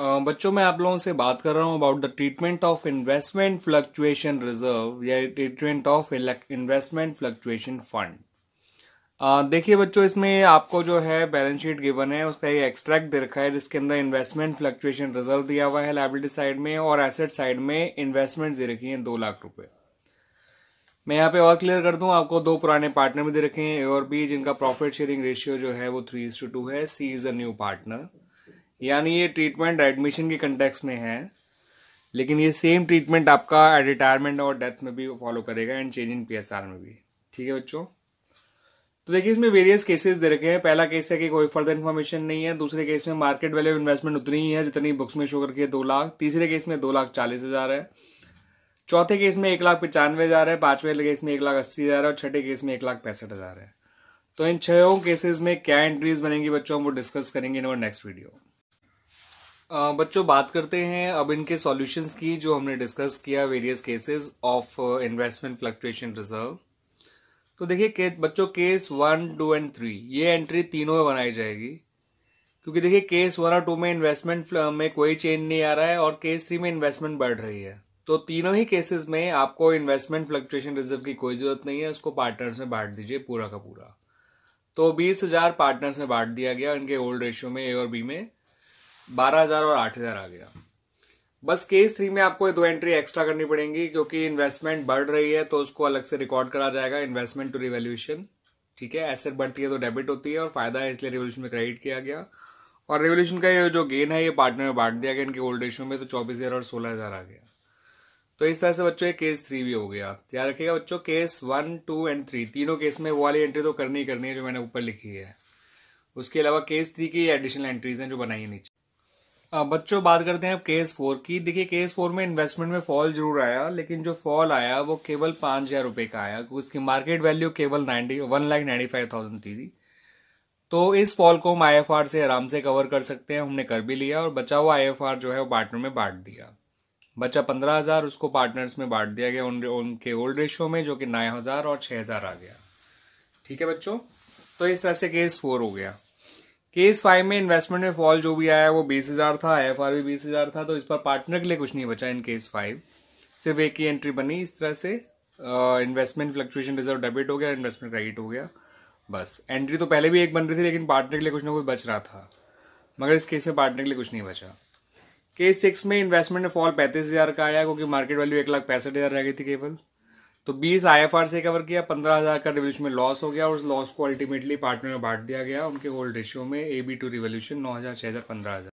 बच्चों मैं आप लोगों से बात कर रहा हूँ about the treatment of investment fluctuation reserve या treatment of investment fluctuation fund देखिए बच्चों इसमें आपको जो है बैलेंस शीट गिवन है उसका एक एक्सट्रैक्ट दे रखा है जिसके अंदर इन्वेस्टमेंट फ्लक्चुएशन रिजर्व दिया हुआ है लाइबिलिटी साइड में और एसेट साइड में इन्वेस्टमेंट दे रखी है दो लाख रुपए मैं यहाँ पे और क्लियर कर दूं आपको दो पुराने पार्टनर भी दे रखे हैं ए और बी जिनका प्रॉफिट शेयरिंग रेशियो जो है वो थ्री इज टू है C is a new partner यानी ये ट्रीटमेंट एडमिशन के कंटेक्स में है लेकिन ये सेम ट्रीटमेंट आपका रिटायरमेंट और डेथ में भी फॉलो करेगा एंड चेंज इन पीएसआर में भी ठीक है बच्चों तो देखिए इसमें वेरियस केसेस दे रखे हैं पहला केस है कि कोई फर्दर इन्फॉर्मेशन नहीं है दूसरे केस में मार्केट वैल्यू इन्वेस्टमेंट उतनी ही है जितनी बुक्स में शो करके दो लाख तीसरे केस में दो लाख चालीस हजार है चौथे केस में एक लाख पचानवे हजार है पांचवे केस में एक लाख अस्सी हजार है और छठे केस में एक लाख पैंसठ हजार है तो इन छह केसेस में क्या एंट्रीज बनेंगी बच्चों हम वो डिस्कस करेंगे इन नेक्स्ट वीडियो बच्चों बात करते हैं अब इनके सॉल्यूशंस की जो हमने डिस्कस किया various cases of investment fluctuation reserve तो देखिए के, बच्चों case one two and three ये एंट्री तीनों में बनाई जाएगी क्योंकि देखिए केस वन और टू में इन्वेस्टमेंट में कोई चेंज नहीं आ रहा है और केस थ्री में इन्वेस्टमेंट बढ़ रही है तो तीनों ही केसेस में आपको इन्वेस्टमेंट फ्लक्चुएशन रिजर्व की कोई जरूरत नहीं है उसको पार्टनर्स में बांट दीजिए पूरा का पूरा तो बीस हजार पार्टनर्स में बांट दिया गया इनके ओल्ड रेशियो में ए और बी में बारह हजार और आठ हजार आ गया बस केस थ्री में आपको दो एंट्री एक्स्ट्रा करनी पड़ेंगी क्योंकि इन्वेस्टमेंट बढ़ रही है तो उसको अलग से रिकॉर्ड करा जाएगा इन्वेस्टमेंट टू रिवेल्यूशन ठीक है एसेट बढ़ती है तो डेबिट होती है और फायदा है इसलिए रिवोल्यूशन में क्रेडिट किया गया और रिवोल्यूशन का ये जो गेन है ये पार्टनर में बांट दिया गया इनके ओल्ड रेशियो में तो चौबीस हजार और सोलह हजार आ गया तो इस तरह से बच्चों ये केस थ्री भी हो गया याद रखिएगा बच्चों case one two and three तीनों केस में वो वाली एंट्री तो करनी ही करनी है जो मैंने ऊपर लिखी है उसके अलावा केस थ्री की एडिशनल एंट्रीज हैं जो बनाई है नीचे बच्चों बात करते हैं अब केस फोर की देखिए केस फोर में इन्वेस्टमेंट में फॉल जरूर आया लेकिन जो फॉल आया वो केवल पांच हजार रुपए का आया उसकी मार्केट वैल्यू केवल ninety one lakh ninety five thousand थी तो इस फॉल को हम आई एफ आर से आराम से कवर कर सकते हैं हमने कर भी लिया और बचा हुआ आई एफ आर जो है वो पार्टनर में बांट दिया बचा पंद्रह हजार उसको पार्टनर्स में बांट दिया गया उन, उनके ओल्ड रेशियो में जो कि नाइन हजार और छह हजार आ गया ठीक है बच्चों तो इस तरह से केस फोर हो गया केस फाइव में इन्वेस्टमेंट में फॉल जो भी आया वो बीस हजार था एफ आर भी बीस हजार था तो इस पर पार्टनर के लिए कुछ नहीं बचा इन केस फाइव सिर्फ एक ही एंट्री बनी इस तरह से इन्वेस्टमेंट फ्लक्चुएशन रिजर्व डेबिट हो गया इन्वेस्टमेंट क्रेडिट हो गया बस एंट्री तो पहले भी एक बन रही थी लेकिन पार्टनर के लिए कुछ ना कुछ बच रहा था मगर इस केस में पार्टनर के लिए कुछ नहीं बचा केस सिक्स में इन्वेस्टमेंट में फॉल पैंतीस हजार का आया क्योंकि मार्केट वैल्यू एक लाख पैंसठ हजार रह गई थी केवल तो 20 आई से कवर किया 15000 का रिवोल्यूशन में लॉस हो गया और उस लॉस को अल्टीमेटली पार्टनर में बांट दिया गया उनके होल्ड रेशियो में ए बी टू रिवोल्यूशन नौ हजार छह हजार पंद्रह हजार